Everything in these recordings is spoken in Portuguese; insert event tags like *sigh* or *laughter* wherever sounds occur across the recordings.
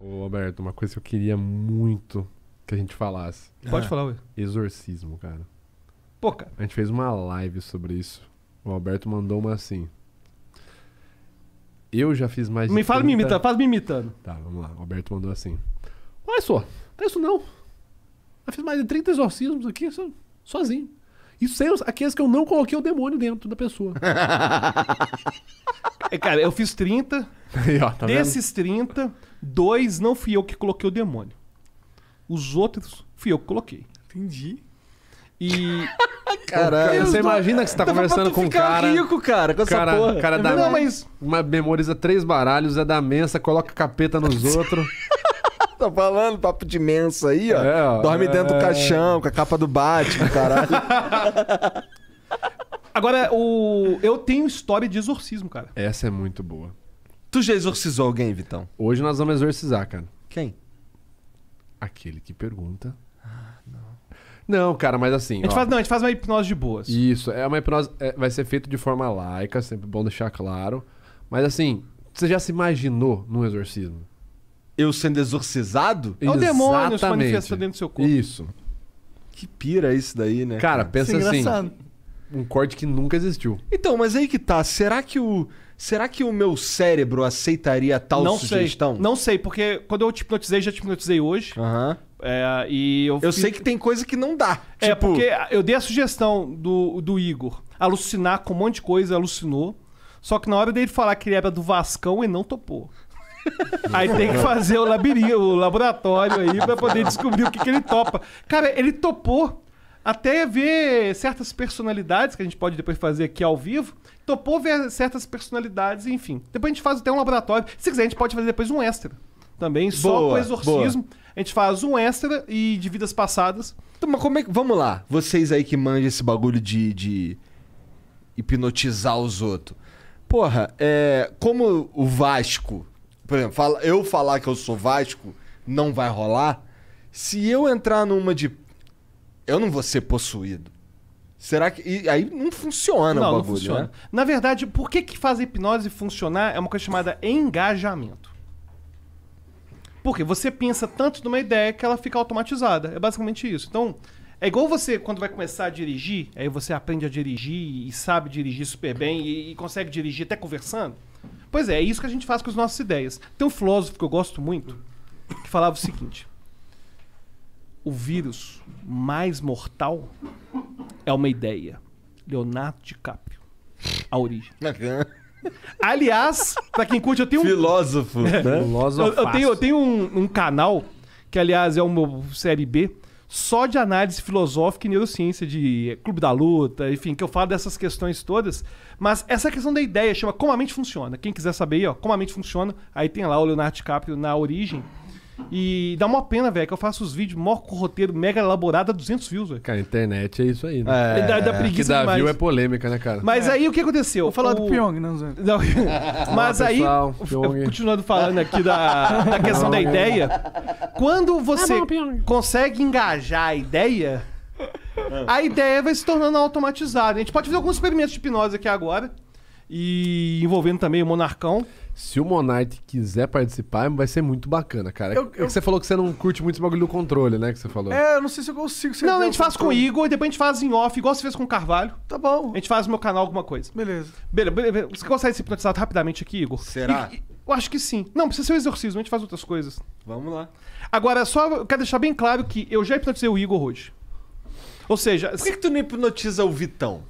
Ô, Alberto, uma coisa que eu queria muito que a gente falasse. Pode ah. falar, ué. Exorcismo, cara. Pô, cara. A gente fez uma live sobre isso. O Alberto mandou uma assim. Eu já fiz mais. Me fala 30... me imitando, faz me imitando. Tá, vamos lá. O Alberto mandou assim. Olha só, não é isso não. Eu fiz mais de 30 exorcismos aqui só, sozinho. Isso sem aqueles que eu não coloquei o demônio dentro da pessoa. *laughs* É, cara, eu fiz 30. Aí, ó, tá Desses vendo? 30, Dois, não fui eu que coloquei o demônio. Os outros, fui eu que coloquei. Entendi. E. *laughs* Caralho, você imagina que você tá conversando com um cara. rico, cara, com cara, essa porra. cara dá, Não, mas- uma- memoriza três baralhos, é da mensa, coloca capeta nos *laughs* outros. Tá falando papo de mensa aí, ó. É, ó. Dorme dentro do é. caixão, com a capa do Batman, caralho. *laughs* Agora, o... eu tenho história de exorcismo, cara. Essa é muito boa. Tu já exorcizou alguém, Vitão? Hoje nós vamos exorcizar, cara. Quem? Aquele que pergunta. Ah, não. Não, cara, mas assim. A gente, ó, faz, não, a gente faz uma hipnose de boas. Isso, é uma hipnose. É, vai ser feito de forma laica, sempre bom deixar claro. Mas assim, você já se imaginou num exorcismo? Eu sendo exorcizado? É o demônio se manifesta dentro do seu corpo. Isso. Que pira isso daí, né? Cara, pensa é assim. Um corte que nunca existiu. Então, mas aí que tá. Será que o. Será que o meu cérebro aceitaria tal não sugestão? Sei. Não sei, porque quando eu te hipnotizei, já te hipnotizei hoje. Uhum. É, e eu, eu fiz... sei que tem coisa que não dá. É, tipo... porque eu dei a sugestão do, do Igor alucinar com um monte de coisa, alucinou. Só que na hora dele falar que ele era do Vascão, ele não topou. *laughs* aí tem que fazer o labirinto, o laboratório aí, pra poder descobrir o que, que ele topa. Cara, ele topou até ver certas personalidades, que a gente pode depois fazer aqui ao vivo. Topou ver certas personalidades, enfim. Depois a gente faz até um laboratório. Se quiser, a gente pode fazer depois um extra também, boa, só com exorcismo. Boa. A gente faz um extra e de vidas passadas. Então, mas como é que. Vamos lá, vocês aí que mandam esse bagulho de, de hipnotizar os outros. Porra, é, como o Vasco, por exemplo, fala, eu falar que eu sou Vasco não vai rolar. Se eu entrar numa de eu não vou ser possuído. Será que. E aí não funciona não, o bagulho, não funciona. Né? Na verdade, por que, que faz a hipnose funcionar é uma coisa chamada engajamento. Porque você pensa tanto numa ideia que ela fica automatizada. É basicamente isso. Então, é igual você quando vai começar a dirigir, aí você aprende a dirigir e sabe dirigir super bem e, e consegue dirigir até conversando. Pois é, é isso que a gente faz com as nossas ideias. Tem um filósofo que eu gosto muito que falava o seguinte: o vírus mais mortal é uma ideia. Leonardo DiCaprio. A origem. *laughs* Aliás, pra quem curte, eu tenho um. Filósofo. É. Né? Filósofo. Eu, eu, tenho, eu tenho um, um, canal, que aliás é uma série B, só de análise filosófica e neurociência, de Clube da Luta, enfim, que eu falo dessas questões todas. Mas essa questão da ideia chama Como a Mente Funciona. Quem quiser saber aí, ó, Como a Mente Funciona, aí tem lá o Leonardo DiCaprio na origem. E dá uma pena, velho, que eu faço os vídeos maior com roteiro mega elaborado a 200 views, velho. Cara, a internet é isso aí, né? É, dá, da é. preguiça que dá demais. view é polêmica, né, cara? Mas é. aí o que aconteceu? Vou falar o... do Pyong, não, né, Zé. Não, *laughs* mas aí, continuando falando aqui da, da questão não, da ideia, quando você ah, consegue engajar a ideia, a ideia vai se tornando automatizada. A gente pode fazer alguns experimentos de hipnose aqui agora. E envolvendo também o Monarcão. Se o Monarch quiser participar, vai ser muito bacana, cara. Eu, é eu... É que você falou que você não curte muito esse bagulho do controle, né? Que você falou. É, eu não sei se eu consigo. não, a gente faz com o Igor e depois a gente faz em off, igual você fez com o Carvalho. Tá bom. A gente faz no meu canal alguma coisa. Beleza. Beleza. beleza. Você consegue se hipnotizar rapidamente aqui, Igor? Será? E, eu acho que sim. Não, precisa ser um exorcismo, a gente faz outras coisas. Vamos lá. Agora, só quero deixar bem claro que eu já hipnotizei o Igor hoje. Ou seja... Por que, se... que tu não hipnotiza o Vitão?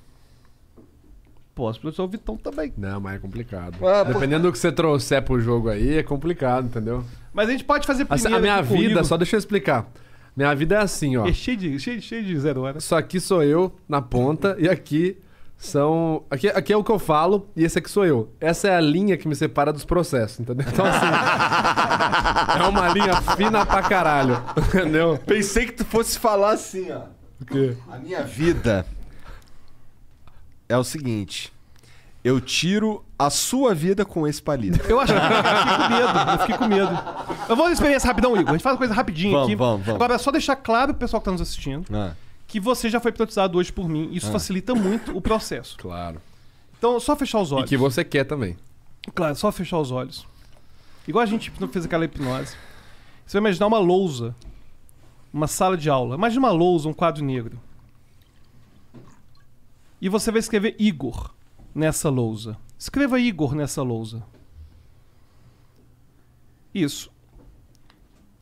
aposto pelo o Vitão também. Não, mas é complicado. Ah, Dependendo do que você trouxer pro jogo aí, é complicado, entendeu? Mas a gente pode fazer assim, primeiro. A minha vida, comigo. só deixa eu explicar. Minha vida é assim, ó. É cheio de, cheio, cheio de zero hora. Só aqui sou eu na ponta e aqui são. Aqui, aqui é o que eu falo e esse aqui sou eu. Essa é a linha que me separa dos processos, entendeu? Então, assim. *laughs* é uma linha fina pra caralho, entendeu? Pensei que tu fosse falar assim, ó. O quê? A minha vida é o seguinte. Eu tiro a sua vida com esse palito. Eu acho que eu fiquei com medo. Eu fiquei com medo. Eu vou experiência rapidão, Igor. A gente faz uma coisa rapidinho vamos, aqui. Vamos, vamos. Agora é só deixar claro pro pessoal que tá nos assistindo ah. que você já foi hipnotizado hoje por mim. Isso ah. facilita muito o processo. Claro. Então, só fechar os olhos. E que você quer também. Claro, só fechar os olhos. Igual a gente fez aquela hipnose. Você vai imaginar uma lousa, uma sala de aula. Imagina uma lousa, um quadro negro. E você vai escrever Igor nessa lousa. Escreva Igor nessa lousa. Isso.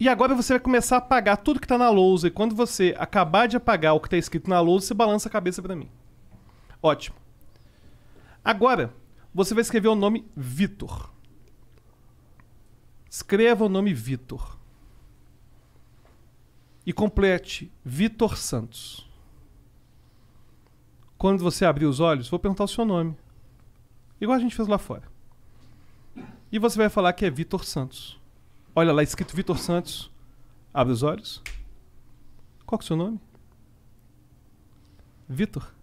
E agora você vai começar a apagar tudo que está na lousa. E quando você acabar de apagar o que está escrito na lousa, você balança a cabeça para mim. Ótimo. Agora, você vai escrever o nome Vitor. Escreva o nome Vitor. E complete Vitor Santos. Quando você abrir os olhos, vou perguntar o seu nome. Igual a gente fez lá fora. E você vai falar que é Vitor Santos. Olha lá escrito Vitor Santos. Abre os olhos. Qual que é o seu nome? Vitor.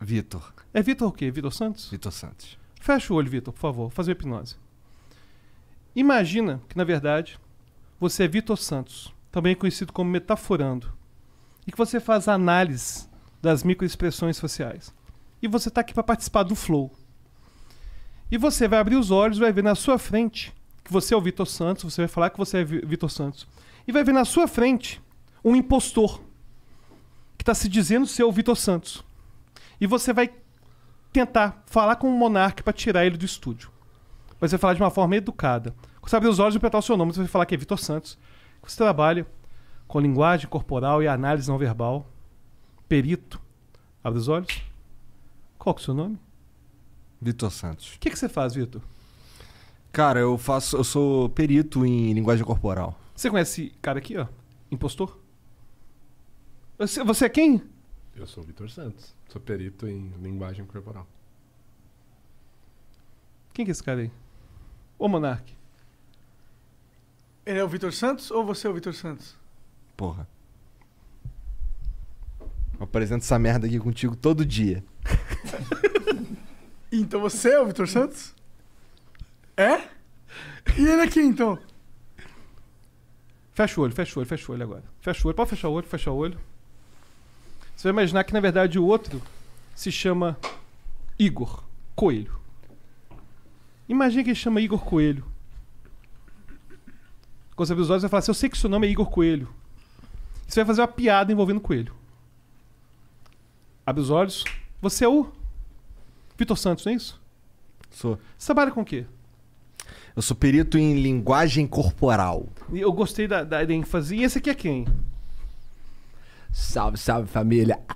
Vitor. É Vitor o quê? Vitor Santos? Vitor Santos. Fecha o olho, Vitor, por favor. Fazer hipnose. Imagina que, na verdade, você é Vitor Santos, também conhecido como Metaforando, e que você faz análise das microexpressões faciais. E você está aqui para participar do flow. E você vai abrir os olhos, vai ver na sua frente que você é o Vitor Santos, você vai falar que você é Vitor Santos. E vai ver na sua frente um impostor que está se dizendo ser o Vitor Santos. E você vai tentar falar com o monarca para tirar ele do estúdio. você vai falar de uma forma educada. Você abrir os olhos e apertar o seu nome, você vai falar que é Vitor Santos, você trabalha com linguagem corporal e análise não verbal perito abre os olhos. Qual que é o seu nome? Vitor Santos. O que, é que você faz, Vitor? Cara, eu faço. Eu sou perito em linguagem corporal. Você conhece esse cara aqui, ó? Impostor? Você, você é quem? Eu sou o Vitor Santos. Sou perito em linguagem corporal. Quem que é esse cara aí? Ô Monark. Ele é o Vitor Santos ou você é o Vitor Santos? Porra. Eu apresento essa merda aqui contigo todo dia. *laughs* então você é o Vitor Santos? É? E ele aqui então? Fecha o olho, fecha o olho, fecha o olho agora. Fecha o olho, pode fechar o olho, fecha o olho. Você vai imaginar que na verdade o outro se chama Igor Coelho. Imagina que ele chama Igor Coelho. Quando você abrir os olhos, vai falar assim: Eu sei que seu nome é Igor Coelho. Você vai fazer uma piada envolvendo Coelho. Abre os olhos. Você é o Vitor Santos, não é isso? Sou. Você trabalha com o quê? Eu sou perito em linguagem corporal. Eu gostei da, da ênfase. E esse aqui é quem? Salve, salve família. *laughs*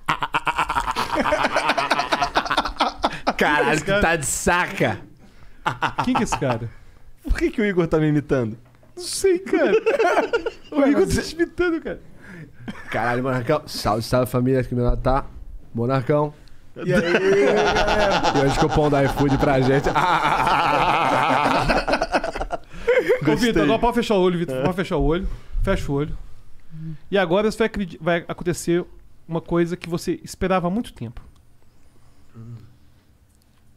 Caralho, que tá de saca. Quem que é esse cara? Por que, que o Igor tá me imitando? Não sei, cara. *laughs* o Igor tá é- te imitando, cara. Caralho, Marcão. Salve, salve família, que meu tá. Monarcão. E aí, galera? E hoje pão da iFood pra gente. Ô, Vitor, agora pode fechar o olho, Vitor. Pode fechar o olho. Fecha o olho. E agora vai, vai acontecer uma coisa que você esperava há muito tempo.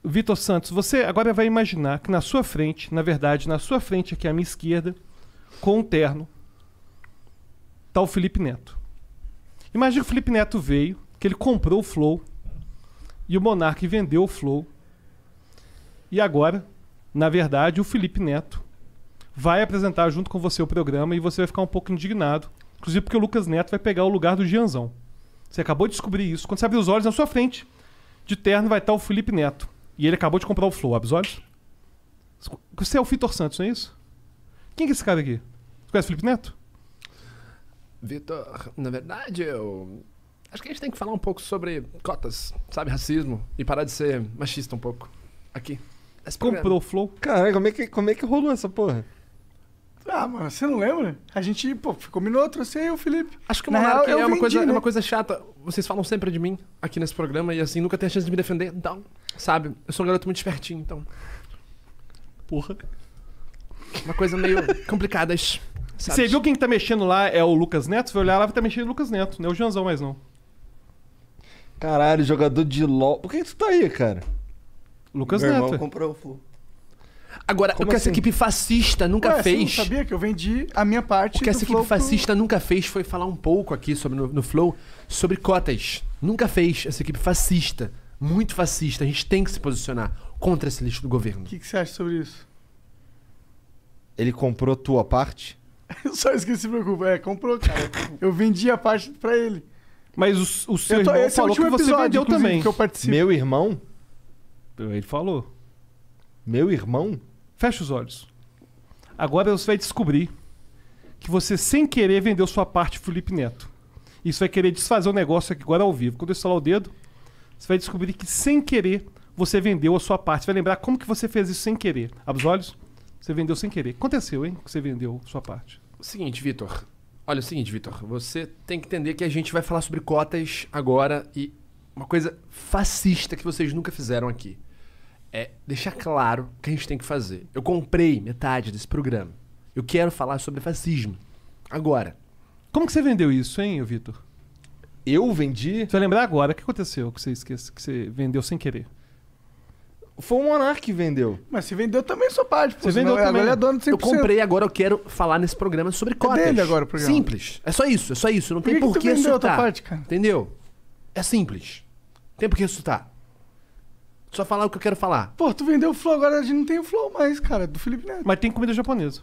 Vitor Santos, você agora vai imaginar que na sua frente, na verdade, na sua frente aqui à minha esquerda, com um terno, tá o Felipe Neto. Imagina que o Felipe Neto veio que ele comprou o Flow e o Monark vendeu o Flow. E agora, na verdade, o Felipe Neto vai apresentar junto com você o programa e você vai ficar um pouco indignado, inclusive porque o Lucas Neto vai pegar o lugar do Gianzão. Você acabou de descobrir isso. Quando você abrir os olhos na sua frente, de terno vai estar o Felipe Neto. E ele acabou de comprar o Flow. Abre os olhos. Você é o Vitor Santos, não é isso? Quem é esse cara aqui? Você conhece o Felipe Neto? Vitor, na verdade, eu Acho que a gente tem que falar um pouco sobre cotas, sabe? Racismo. E parar de ser machista um pouco. Aqui. Esse Comprou o Flow? Cara, como é, que, como é que rolou essa porra? Ah, mano, você não lembra? A gente, pô, minuto, trouxe aí o Felipe. Acho que é, uma vendi, coisa, é né? é uma coisa chata. Vocês falam sempre de mim aqui nesse programa e assim, nunca tem a chance de me defender. Então, sabe? Eu sou um garoto muito espertinho, então. Porra. Uma coisa meio complicada. Sabe? Você viu quem tá mexendo lá? É o Lucas Neto? Você vai olhar lá, vai tá mexendo o Lucas Neto. Não é o Janzão mais não. Caralho, jogador de LOL. Por que tu tá aí, cara? Lucas Meu Neto. irmão comprou o Flu. Agora, Como o que assim? essa equipe fascista nunca Ué, fez. Você sabia que eu vendi a minha parte. O que essa equipe fascista pro... nunca fez foi falar um pouco aqui sobre, no, no, Flow sobre cotas. Nunca fez essa equipe fascista. Muito fascista. A gente tem que se posicionar contra esse lixo do governo. O que, que você acha sobre isso? Ele comprou tua parte? *laughs* Só só que se preocupa. É, comprou, cara. Eu vendi a parte para ele. Mas o, o seu tô, irmão é falou é que você vendeu também. Que eu participo. Meu irmão? Ele falou. Meu irmão? Fecha os olhos. Agora você vai descobrir que você, sem querer, vendeu sua parte Felipe Neto. Isso vai querer desfazer o negócio aqui agora ao vivo. Quando eu estalar o dedo, você vai descobrir que, sem querer, você vendeu a sua parte. Você vai lembrar como que você fez isso sem querer. Abre os olhos. Você vendeu sem querer. Aconteceu, hein? Que você vendeu sua parte. seguinte, Vitor. Olha, é o seguinte, Vitor, você tem que entender que a gente vai falar sobre cotas agora e uma coisa fascista que vocês nunca fizeram aqui. É deixar claro o que a gente tem que fazer. Eu comprei metade desse programa. Eu quero falar sobre fascismo. Agora. Como que você vendeu isso, hein, Vitor? Eu vendi? Você vai lembrar agora o que aconteceu que você esquece, que você vendeu sem querer. Foi o Monark que vendeu. Mas se vendeu também sou parte. Você vendeu também. Agora é dono de 100%. Eu comprei agora, eu quero falar nesse programa sobre cotas. É dele agora o programa. Simples. É só isso, é só isso. Não tem por que, que, que assustar. Parte, cara? Entendeu? É simples. tem por que assustar. Só falar o que eu quero falar. Pô, tu vendeu o Flow, agora a gente não tem o Flow mais, cara, do Felipe Neto. Mas tem comida japonesa.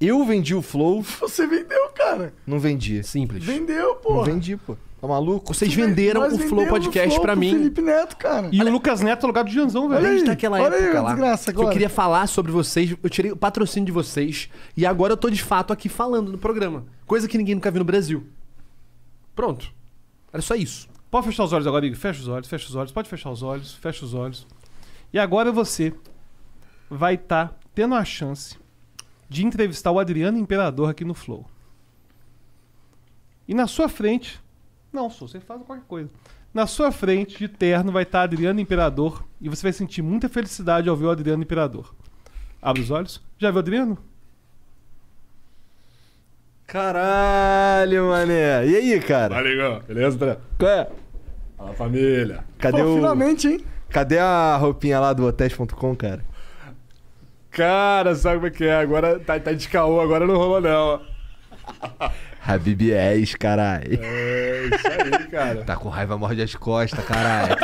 Eu vendi o Flow. Você vendeu, cara. Não vendi. Simples. Vendeu, pô. Não vendi, pô. Tá maluco? Vocês venderam o Flow Podcast para mim. Felipe Neto, cara. E Olha... o Lucas Neto é lugar do Janzão, velho. Olha aí, daquela tá Olha época aí, lá. Desgraça agora. Que eu queria falar sobre vocês, eu tirei o patrocínio de vocês e agora eu tô de fato aqui falando no programa. Coisa que ninguém nunca viu no Brasil. Pronto. Era só isso. Pode fechar os olhos agora, amigo. Fecha os olhos, fecha os olhos. Pode fechar os olhos, fecha os olhos. E agora você vai estar tá tendo a chance de entrevistar o Adriano Imperador aqui no Flow. E na sua frente não, sou, você faz qualquer coisa. Na sua frente, de terno, vai estar Adriano Imperador e você vai sentir muita felicidade ao ver o Adriano Imperador. Abre os olhos. Já viu o Adriano? Caralho, mané. E aí, cara? Valeu, Beleza, André? Qual é? Fala, família. Cadê Pô, o... Finalmente, hein? Cadê a roupinha lá do hotéis.com, cara? Cara, sabe como é que é? Agora tá, tá de caô, agora não rolou não. Habib és, caralho. É, isso aí, cara. Tá com raiva, morde as costas, caralho.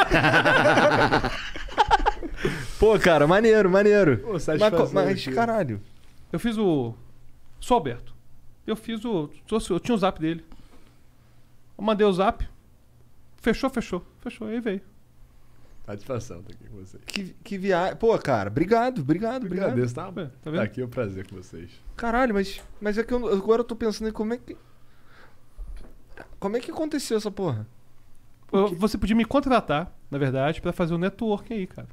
*laughs* Pô, cara, maneiro, maneiro. Pô, mas, mas caralho. Eu fiz o. Sou Alberto. Eu fiz o. Eu tinha o zap dele. Eu mandei o zap. Fechou, fechou. Fechou. Aí veio. Satisfação estar tá aqui com vocês. Que, que viagem. Pô, cara, obrigado, obrigado, obrigado. Agradeço, tá? É, tá, tá aqui é um prazer com vocês. Caralho, mas, mas é que eu, agora eu tô pensando em como é que. Como é que aconteceu essa porra? você podia me contratar, na verdade, para fazer o um network aí, cara.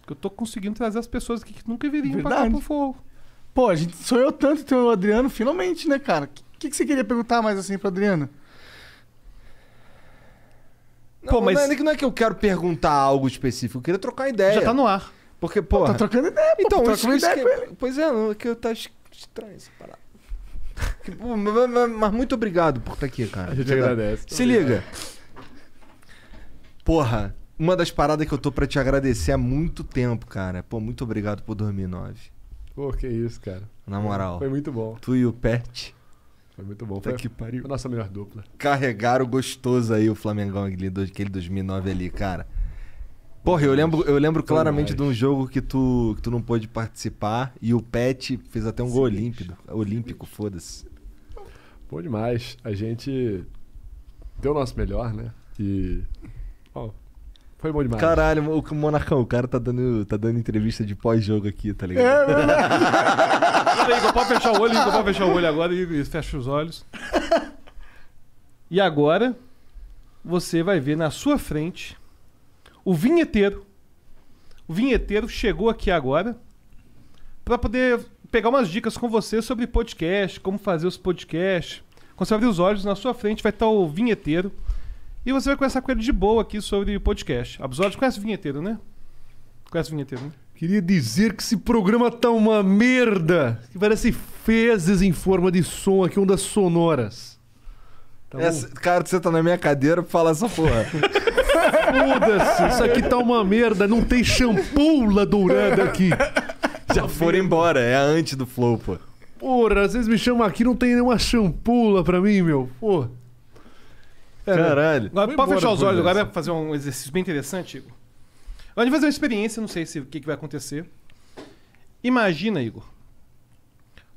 Porque eu tô conseguindo trazer as pessoas aqui que nunca viriam verdade. pra cá pro fogo. Pô, a gente sonhou tanto ter o Adriano, finalmente, né, cara? O que, que você queria perguntar mais assim pro Adriano? Não, pô, mas... É não, é, que eu quero perguntar algo específico, eu queria trocar ideia. Já tá no ar. Porque, pô. Tá trocando ideia, pô. Então, tá trocando ideia que... com ele. Pois é, é que eu tá estranho essa parada. Tipo, mas, muito obrigado por estar tá aqui, cara. A gente agradece. Se liga. Porra, uma das paradas que eu tô pra te agradecer há muito tempo, cara. Pô, muito obrigado por 2009. Pô, que isso, cara. Na moral. Foi muito bom. Tu e o Pet. Foi muito bom. Tá foi que pariu. a nossa melhor dupla. Carregaram gostoso aí o Flamengão aquele 2009 ali, cara. Porra, eu lembro, eu lembro claramente de um jogo que tu, que tu não pôde participar e o Pet fez até um gol olímpico. Olímpico, foda-se. Bom demais. A gente deu o nosso melhor, né? E. Oh, foi bom demais. Caralho, o Monarcão, o cara tá dando, tá dando entrevista de pós-jogo aqui, tá ligado? É, Igor, né? *laughs* pode fechar o olho, Igor, pode fechar o olho agora e fecha os olhos. E agora, você vai ver na sua frente o vinheteiro. O vinheteiro chegou aqui agora para poder pegar umas dicas com você sobre podcast, como fazer os podcasts. Quando você abrir os olhos, na sua frente vai estar o vinheteiro. E você vai conversar com ele de boa aqui sobre podcast. Absorve, conhece o vinheteiro, né? Conhece o vinheteiro, né? Queria dizer que esse programa tá uma merda! Que parece fezes em forma de som aqui, ondas sonoras. Tá Essa, cara, você tá na minha cadeira pra falar essa porra. *laughs* Foda-se, isso aqui tá uma merda, não tem shampoo dourada aqui. Já foram embora, é a antes do flow, pô. Porra, às vezes me chamam aqui não tem nenhuma lá pra mim, meu. Pô. É, né? Caralho. Agora, pra fechar os olhos, agora é fazer um exercício bem interessante, Igor. Vamos fazer uma experiência, não sei se o que, que vai acontecer. Imagina, Igor,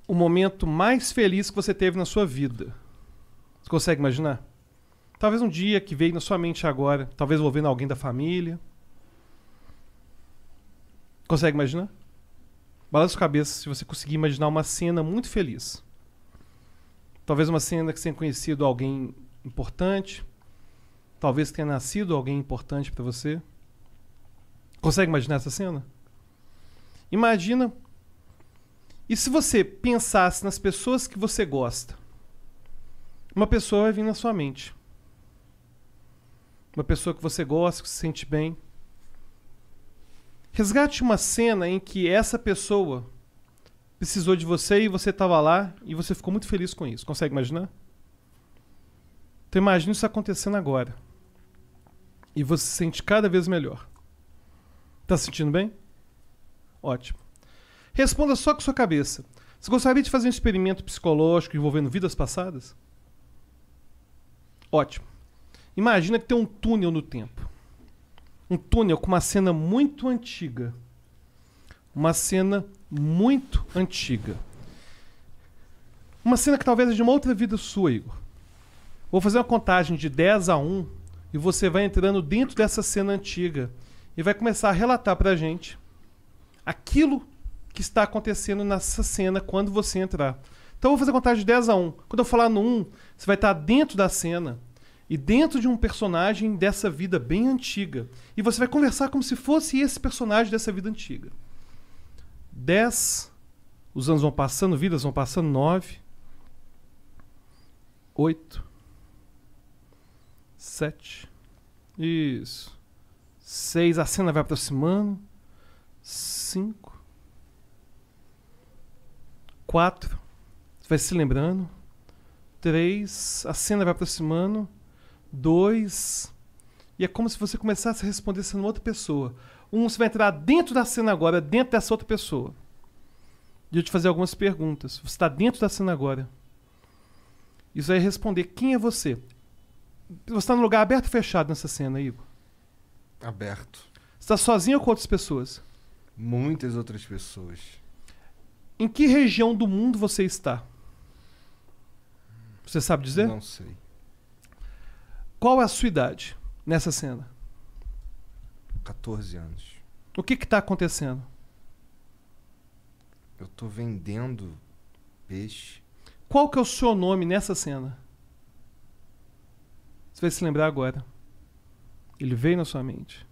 o momento mais feliz que você teve na sua vida. Você consegue imaginar? Talvez um dia que veio na sua mente agora, talvez envolvendo alguém da família. Consegue imaginar? Balança a cabeça se você conseguir imaginar uma cena muito feliz. Talvez uma cena que tenha conhecido alguém importante. Talvez tenha nascido alguém importante para você. Consegue imaginar essa cena? Imagina. E se você pensasse nas pessoas que você gosta? Uma pessoa vai vir na sua mente uma pessoa que você gosta, que se sente bem. Resgate uma cena em que essa pessoa precisou de você e você estava lá e você ficou muito feliz com isso. Consegue imaginar? Então imagine isso acontecendo agora. E você se sente cada vez melhor. Tá se sentindo bem? Ótimo. Responda só com sua cabeça. Você gostaria de fazer um experimento psicológico envolvendo vidas passadas? Ótimo. Imagina que tem um túnel no tempo. Um túnel com uma cena muito antiga. Uma cena muito antiga. Uma cena que talvez é de uma outra vida sua, Igor. Vou fazer uma contagem de 10 a 1 e você vai entrando dentro dessa cena antiga e vai começar a relatar pra gente aquilo que está acontecendo nessa cena quando você entrar. Então eu vou fazer a contagem de 10 a 1. Quando eu falar no 1, você vai estar dentro da cena e dentro de um personagem dessa vida bem antiga. E você vai conversar como se fosse esse personagem dessa vida antiga. Dez, os anos vão passando, vidas vão passando, nove, oito, sete, isso, seis, a cena vai aproximando, cinco, quatro, você vai se lembrando, três, a cena vai aproximando, dois. E é como se você começasse a responder sendo outra pessoa. Um, você vai entrar dentro da cena agora, dentro dessa outra pessoa. E eu te fazer algumas perguntas. Você está dentro da cena agora. Isso aí é responder quem é você. Você está no lugar aberto ou fechado nessa cena, Igor? Aberto. Você está sozinho ou com outras pessoas? Muitas outras pessoas. Em que região do mundo você está? Você sabe dizer? Não sei. Qual é a sua idade nessa cena? 14 anos. O que está acontecendo? Eu estou vendendo peixe. Qual que é o seu nome nessa cena? Você vai se lembrar agora. Ele veio na sua mente.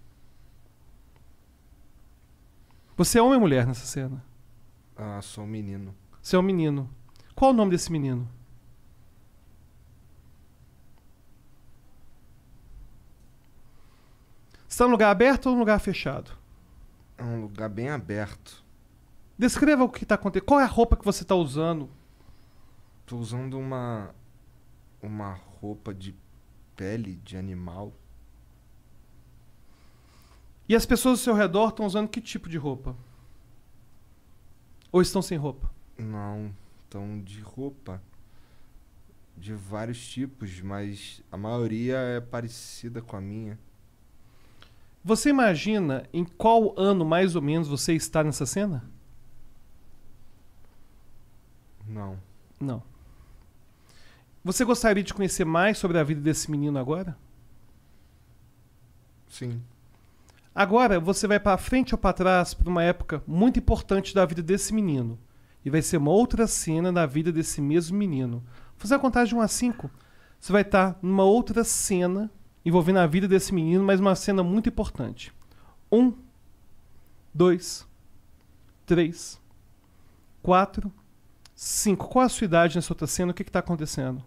Você é homem ou mulher nessa cena? Ah, sou um menino. Você é um menino. Qual o nome desse menino? Está num lugar aberto ou num lugar fechado? É um lugar bem aberto. Descreva o que está acontecendo. Qual é a roupa que você está usando? Estou usando uma uma roupa de pele de animal. E as pessoas ao seu redor estão usando que tipo de roupa? Ou estão sem roupa? Não, estão de roupa de vários tipos, mas a maioria é parecida com a minha. Você imagina em qual ano mais ou menos você está nessa cena? Não. Não. Você gostaria de conhecer mais sobre a vida desse menino agora? Sim. Agora você vai para frente ou para trás para uma época muito importante da vida desse menino. E vai ser uma outra cena na vida desse mesmo menino. Vou fazer a contagem de 1 a 5. Você vai estar tá numa outra cena envolvendo a vida desse menino, mas uma cena muito importante. Um, dois, três, quatro, cinco. Qual a sua idade nessa outra cena? O que está acontecendo?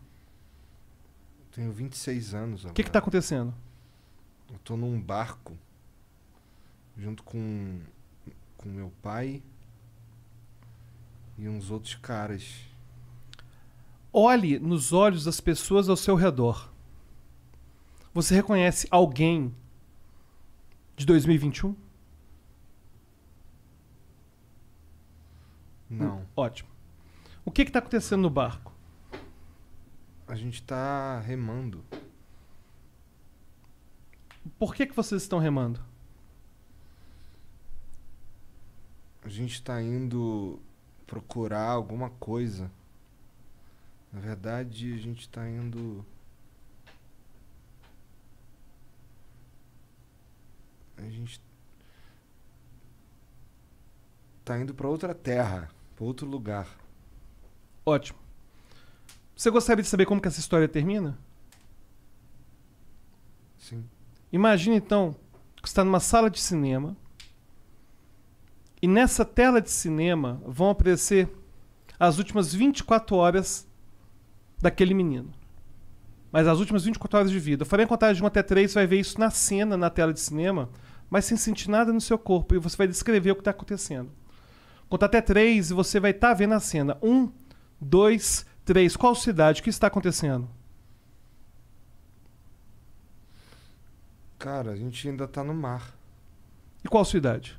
Tenho 26 anos. O que está acontecendo? Eu num barco junto com, com meu pai e uns outros caras. Olhe nos olhos das pessoas ao seu redor. Você reconhece alguém de 2021? Não. Hum, ótimo. O que está acontecendo no barco? A gente está remando. Por que, que vocês estão remando? A gente está indo procurar alguma coisa. Na verdade, a gente está indo a gente tá indo para outra terra, para outro lugar. Ótimo. Você gostaria de saber como que essa história termina? Sim. Imagina então que está numa sala de cinema e nessa tela de cinema vão aparecer as últimas 24 horas daquele menino. Mas as últimas 24 horas de vida. Eu em a contagem de 1 até 3, você vai ver isso na cena, na tela de cinema mas sem sentir nada no seu corpo. E você vai descrever o que está acontecendo. Conta até três e você vai estar tá vendo a cena. Um, dois, três. Qual cidade? O que está acontecendo? Cara, a gente ainda está no mar. E qual cidade?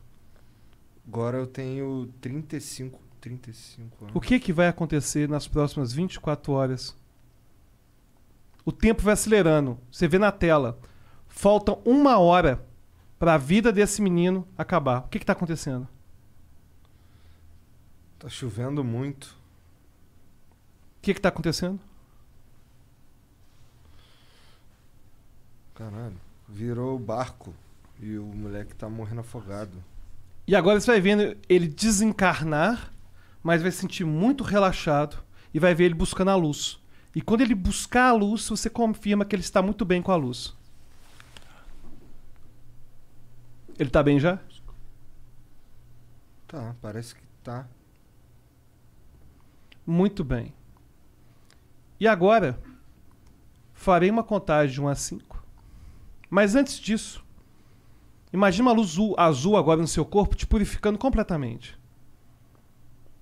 Agora eu tenho 35, 35 anos. O que, que vai acontecer nas próximas 24 horas? O tempo vai acelerando. Você vê na tela. Faltam uma hora para a vida desse menino acabar. O que está acontecendo? Está chovendo muito. O que está acontecendo? Caralho, virou o barco e o moleque está morrendo afogado. E agora você vai vendo ele desencarnar, mas vai se sentir muito relaxado e vai ver ele buscando a luz. E quando ele buscar a luz, você confirma que ele está muito bem com a luz. Ele tá bem já? Tá, parece que tá. Muito bem. E agora, farei uma contagem de 1 a 5. Mas antes disso, imagine uma luz azul agora no seu corpo te purificando completamente.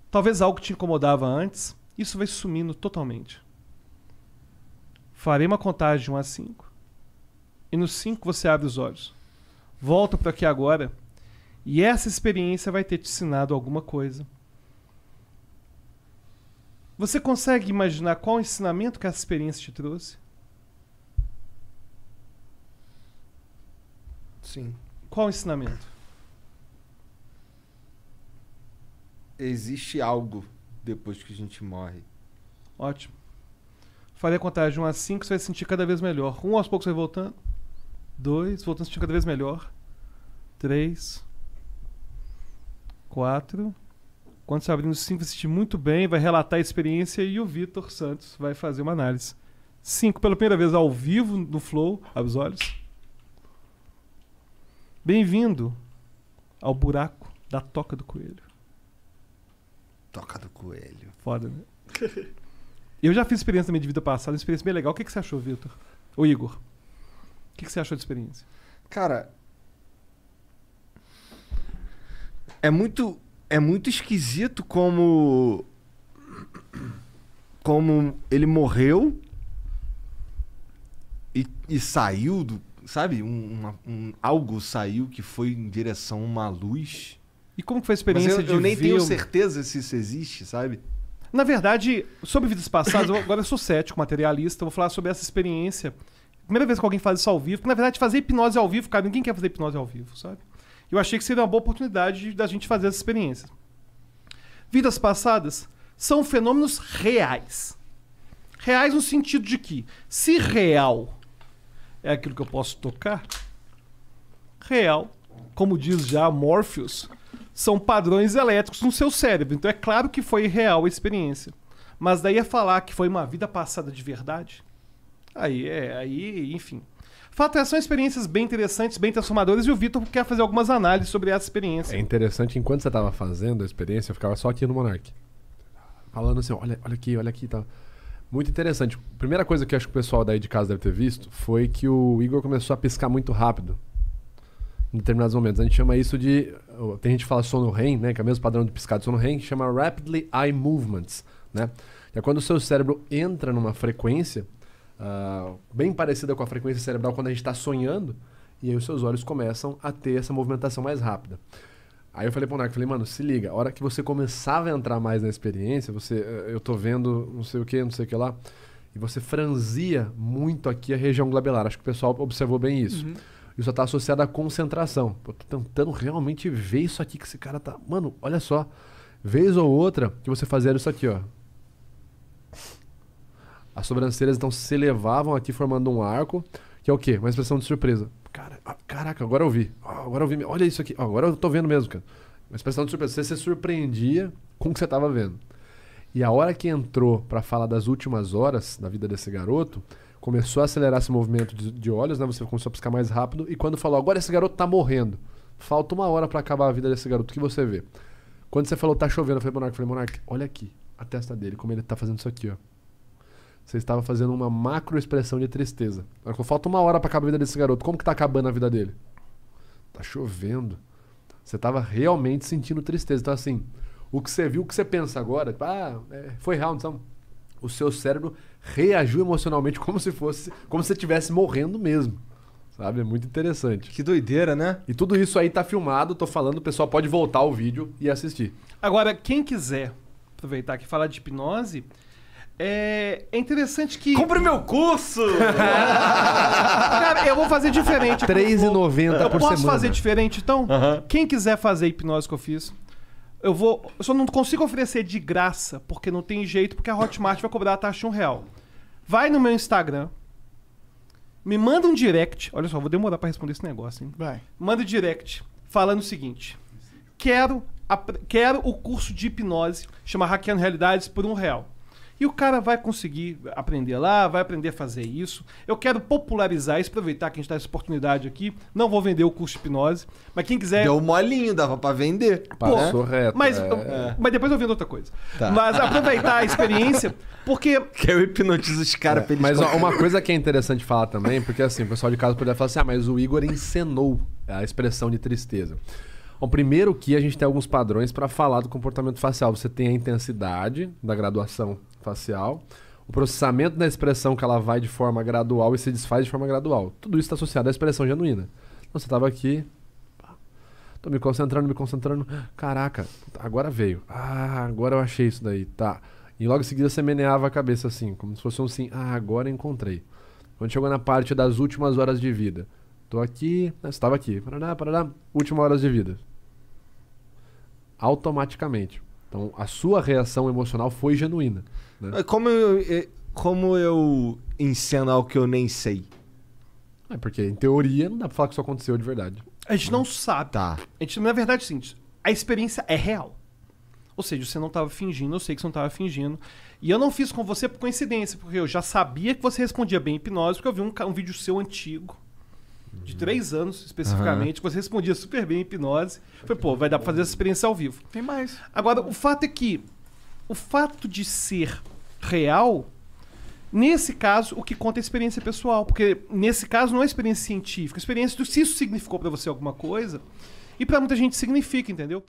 Talvez algo te incomodava antes, isso vai sumindo totalmente. Farei uma contagem de 1 a 5. E no 5 você abre os olhos volta para aqui agora e essa experiência vai ter te ensinado alguma coisa. Você consegue imaginar qual ensinamento que essa experiência te trouxe? Sim. Qual ensinamento? Existe algo depois que a gente morre. Ótimo. Farei a contagem 1 a 5, você vai sentir cada vez melhor. Um aos poucos vai voltando. 2, voltando a sentir cada vez melhor. 3, 4. Quando se abrindo 5, vai assistir muito bem, vai relatar a experiência e o Vitor Santos vai fazer uma análise. 5, pela primeira vez ao vivo no Flow, abre os olhos. Bem-vindo ao buraco da Toca do Coelho. Toca do Coelho. Foda, né? *laughs* Eu já fiz experiência também de vida passada, uma experiência bem legal. O que, que você achou, Vitor? o Igor. O que, que você achou da experiência? Cara, é muito é muito esquisito como como ele morreu e, e saiu do sabe um, um, algo saiu que foi em direção a uma luz e como foi a experiência Mas eu, de eu nem ver... tenho certeza se isso existe sabe na verdade sobre vidas passadas eu, agora eu sou cético materialista vou falar sobre essa experiência primeira vez que alguém faz isso ao vivo, porque na verdade fazer hipnose ao vivo, cara, ninguém quer fazer hipnose ao vivo, sabe? Eu achei que seria uma boa oportunidade da gente fazer essa experiência. Vidas passadas são fenômenos reais. Reais no sentido de que, se real é aquilo que eu posso tocar, real, como diz já Morpheus, são padrões elétricos no seu cérebro. Então é claro que foi real a experiência. Mas daí a é falar que foi uma vida passada de verdade, Aí, é, aí, enfim. Fato é, são experiências bem interessantes, bem transformadoras, e o Vitor quer fazer algumas análises sobre essa experiência. É interessante, enquanto você estava fazendo a experiência, eu ficava só aqui no Monark. Falando assim, olha, olha aqui, olha aqui, tá. Muito interessante. Primeira coisa que eu acho que o pessoal daí de casa deve ter visto foi que o Igor começou a piscar muito rápido em determinados momentos. A gente chama isso de. Tem gente que fala sono REM, né? Que é o mesmo padrão de piscar de sono REM, que chama Rapidly Eye Movements, né? é quando o seu cérebro entra numa frequência uh, bem parecida com a frequência cerebral quando a gente está sonhando, e aí os seus olhos começam a ter essa movimentação mais rápida. Aí eu falei pro Narco, falei, mano, se liga, a hora que você começava a entrar mais na experiência, você, eh, eu tô vendo não sei o que, não sei o que lá, e você franzia muito aqui a região glabelar. Acho que o pessoal observou bem isso. Uhum. Isso está associado à concentração. Pô, tô tentando realmente ver isso aqui que esse cara tá. Mano, olha só. Vez ou outra que você fazia isso aqui, ó. As sobrancelhas então se elevavam aqui, formando um arco, que é o quê? Uma expressão de surpresa. Cara, ah, caraca, agora eu vi. Ah, agora eu vi. Olha isso aqui. Ah, agora eu tô vendo mesmo, cara. Uma expressão de surpresa. Você se surpreendia com o que você estava vendo. E a hora que entrou para falar das últimas horas da vida desse garoto, começou a acelerar esse movimento de, de olhos, né? Você começou a piscar mais rápido. E quando falou, agora esse garoto tá morrendo. Falta uma hora para acabar a vida desse garoto. O que você vê? Quando você falou, tá chovendo, eu falei, Monarca, falei, Monarca, olha aqui a testa dele, como ele tá fazendo isso aqui, ó. Você estava fazendo uma macro expressão de tristeza. falta uma hora para acabar a vida desse garoto. Como que tá acabando a vida dele? Tá chovendo. Você estava realmente sentindo tristeza. Então, assim, o que você viu, o que você pensa agora, tipo, ah, é, foi real, então. O seu cérebro reagiu emocionalmente *laughs* como se fosse, como se estivesse morrendo mesmo. Sabe? É muito interessante. Que doideira, né? E tudo isso aí tá filmado, tô falando, o pessoal pode voltar o vídeo e assistir. Agora, quem quiser aproveitar que falar de hipnose, é, é, interessante que. Compre meu curso! *laughs* Cara, eu vou fazer diferente. 3,90 por semana. Eu posso fazer diferente, então? Quem quiser fazer hipnose que eu fiz, eu vou. Eu só não consigo oferecer de graça, porque não tem jeito, porque a Hotmart vai cobrar a taxa de um real. Vai no meu Instagram, me manda um direct. Olha só, vou demorar para responder esse negócio, hein? Vai. Manda um direct falando o seguinte: quero, a, quero o curso de hipnose, chama Hackeando Realidades, por um real. E o cara vai conseguir aprender lá, vai aprender a fazer isso. Eu quero popularizar isso, aproveitar que a gente está essa oportunidade aqui. Não vou vender o curso de hipnose, mas quem quiser. Deu molinho, dava para vender. Passou né? Pô, reto. Mas, é. mas depois eu vendo outra coisa. Tá. Mas aproveitar a experiência, porque. *laughs* Que eu hipnotizo os caras é, pra eles Mas ó, uma coisa que é interessante falar também, porque assim, o pessoal de casa poderia falar assim: ah, mas o Igor encenou a expressão de tristeza. Bom, primeiro que a gente tem alguns padrões para falar do comportamento facial. Você tem a intensidade da graduação facial, o processamento da expressão que ela vai de forma gradual e se desfaz de forma gradual. Tudo isso está associado à expressão genuína. Então você estava aqui, tô me concentrando, me concentrando, caraca, agora veio. Ah, agora eu achei isso daí, tá. E logo em seguida você meneava a cabeça assim, como se fosse um sim, ah, agora encontrei. Quando chegou na parte das últimas horas de vida, tô aqui, estava né, aqui, parará, parará, últimas horas de vida. Automaticamente. Então a sua reação emocional foi genuína. Né? É, como, eu, é, como eu enceno algo que eu nem sei? É porque, em teoria, não dá pra falar que isso aconteceu de verdade. A gente não sabe. Tá. A gente, na verdade, é sim, a experiência é real. Ou seja, você não estava fingindo, eu sei que você não estava fingindo. E eu não fiz com você por coincidência, porque eu já sabia que você respondia bem hipnose, porque eu vi um, um vídeo seu antigo, de uhum. três anos especificamente, uhum. que você respondia super bem hipnose. Foi, pô, vai dar pra fazer essa experiência ao vivo. Tem mais. Agora, o fato é que o fato de ser real, nesse caso, o que conta é a experiência pessoal. Porque nesse caso não é experiência científica, é experiência do se isso significou para você alguma coisa. E para muita gente significa, entendeu?